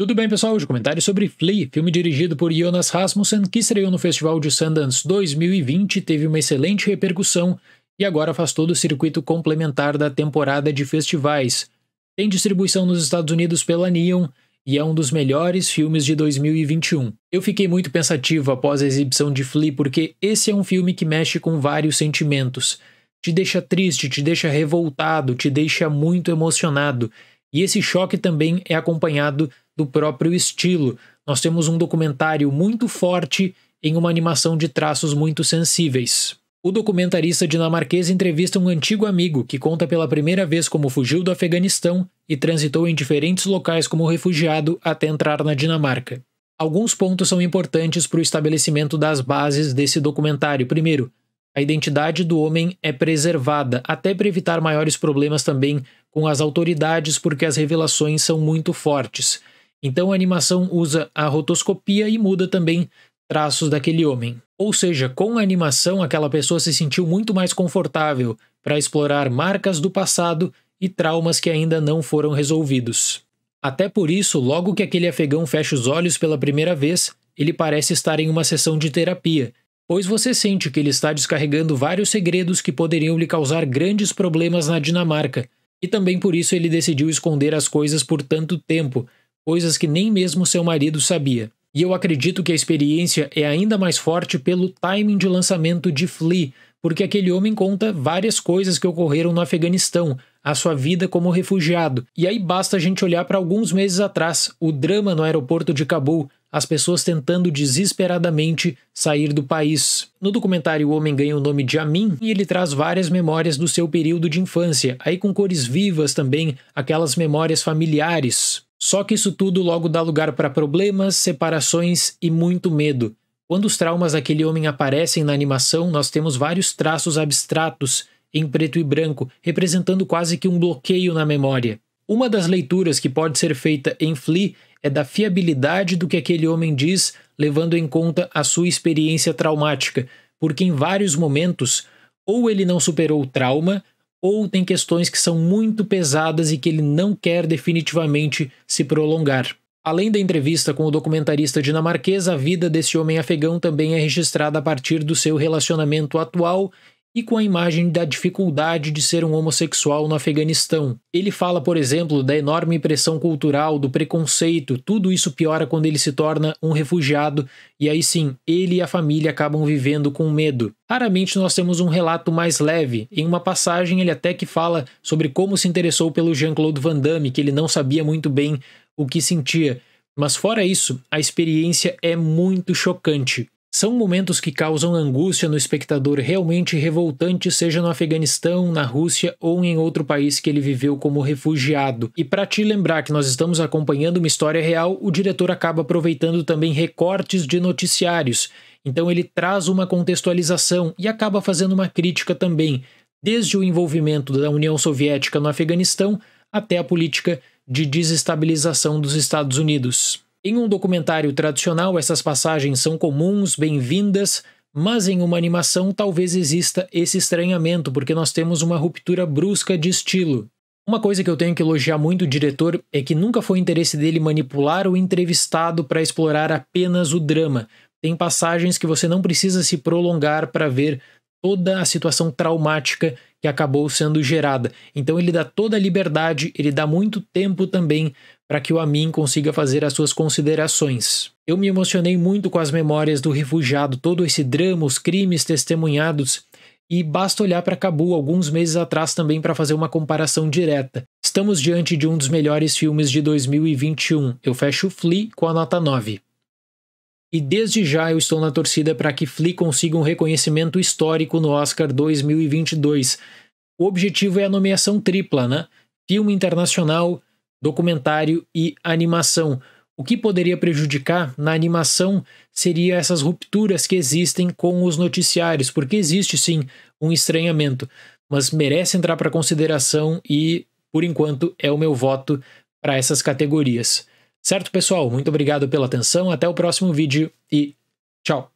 Tudo bem, pessoal? Hoje comentários comentário sobre Flea, filme dirigido por Jonas Rasmussen, que estreou no Festival de Sundance 2020, teve uma excelente repercussão e agora faz todo o circuito complementar da temporada de festivais. Tem distribuição nos Estados Unidos pela Neon e é um dos melhores filmes de 2021. Eu fiquei muito pensativo após a exibição de Flea porque esse é um filme que mexe com vários sentimentos. Te deixa triste, te deixa revoltado, te deixa muito emocionado. E esse choque também é acompanhado do próprio estilo. Nós temos um documentário muito forte em uma animação de traços muito sensíveis. O documentarista dinamarquês entrevista um antigo amigo que conta pela primeira vez como fugiu do Afeganistão e transitou em diferentes locais como refugiado até entrar na Dinamarca. Alguns pontos são importantes para o estabelecimento das bases desse documentário. Primeiro, a identidade do homem é preservada, até para evitar maiores problemas também com as autoridades, porque as revelações são muito fortes. Então a animação usa a rotoscopia e muda também traços daquele homem. Ou seja, com a animação, aquela pessoa se sentiu muito mais confortável para explorar marcas do passado e traumas que ainda não foram resolvidos. Até por isso, logo que aquele afegão fecha os olhos pela primeira vez, ele parece estar em uma sessão de terapia, pois você sente que ele está descarregando vários segredos que poderiam lhe causar grandes problemas na Dinamarca, e também por isso ele decidiu esconder as coisas por tanto tempo, coisas que nem mesmo seu marido sabia. E eu acredito que a experiência é ainda mais forte pelo timing de lançamento de Flea, porque aquele homem conta várias coisas que ocorreram no Afeganistão, a sua vida como refugiado. E aí basta a gente olhar para alguns meses atrás, o drama no aeroporto de Cabul, as pessoas tentando desesperadamente sair do país. No documentário O Homem Ganha o Nome de Amin e ele traz várias memórias do seu período de infância, aí com cores vivas também, aquelas memórias familiares. Só que isso tudo logo dá lugar para problemas, separações e muito medo. Quando os traumas daquele homem aparecem na animação, nós temos vários traços abstratos em preto e branco, representando quase que um bloqueio na memória. Uma das leituras que pode ser feita em Flea é da fiabilidade do que aquele homem diz, levando em conta a sua experiência traumática, porque em vários momentos, ou ele não superou o trauma, ou tem questões que são muito pesadas e que ele não quer definitivamente se prolongar. Além da entrevista com o documentarista dinamarquês, a vida desse homem afegão também é registrada a partir do seu relacionamento atual e com a imagem da dificuldade de ser um homossexual no Afeganistão. Ele fala, por exemplo, da enorme pressão cultural, do preconceito, tudo isso piora quando ele se torna um refugiado, e aí sim, ele e a família acabam vivendo com medo. Raramente nós temos um relato mais leve. Em uma passagem, ele até que fala sobre como se interessou pelo Jean-Claude Van Damme, que ele não sabia muito bem o que sentia. Mas fora isso, a experiência é muito chocante. São momentos que causam angústia no espectador realmente revoltante, seja no Afeganistão, na Rússia ou em outro país que ele viveu como refugiado. E para te lembrar que nós estamos acompanhando uma história real, o diretor acaba aproveitando também recortes de noticiários. Então ele traz uma contextualização e acaba fazendo uma crítica também, desde o envolvimento da União Soviética no Afeganistão até a política de desestabilização dos Estados Unidos. Em um documentário tradicional, essas passagens são comuns, bem-vindas, mas em uma animação talvez exista esse estranhamento, porque nós temos uma ruptura brusca de estilo. Uma coisa que eu tenho que elogiar muito o diretor é que nunca foi interesse dele manipular o entrevistado para explorar apenas o drama. Tem passagens que você não precisa se prolongar para ver toda a situação traumática que acabou sendo gerada. Então ele dá toda a liberdade, ele dá muito tempo também para que o Amin consiga fazer as suas considerações. Eu me emocionei muito com as memórias do refugiado, todo esse drama, os crimes testemunhados, e basta olhar para Cabu alguns meses atrás também para fazer uma comparação direta. Estamos diante de um dos melhores filmes de 2021. Eu fecho Flea com a nota 9. E desde já eu estou na torcida para que Flea consiga um reconhecimento histórico no Oscar 2022. O objetivo é a nomeação tripla, né? Filme internacional, documentário e animação. O que poderia prejudicar na animação seria essas rupturas que existem com os noticiários, porque existe sim um estranhamento, mas merece entrar para consideração e, por enquanto, é o meu voto para essas categorias. Certo, pessoal? Muito obrigado pela atenção, até o próximo vídeo e tchau!